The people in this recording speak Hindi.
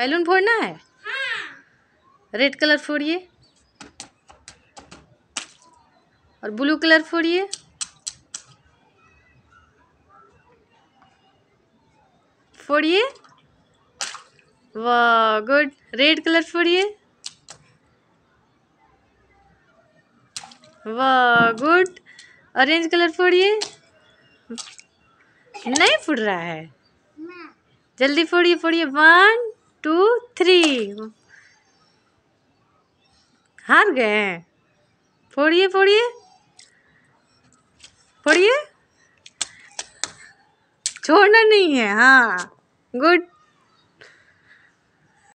बैलून फोड़ना है हाँ। रेड कलर फोड़िए और ब्लू कलर फोड़िए फोड़िए वाह गुड रेड कलर फोड़िए वाह गुड ऑरेंज कलर फोड़िए नहीं फूट रहा है जल्दी फोड़िए फोड़िए वन हार गए हैं फोड़िए फोड़िए फोड़िए छोड़ना नहीं है हाँ गुड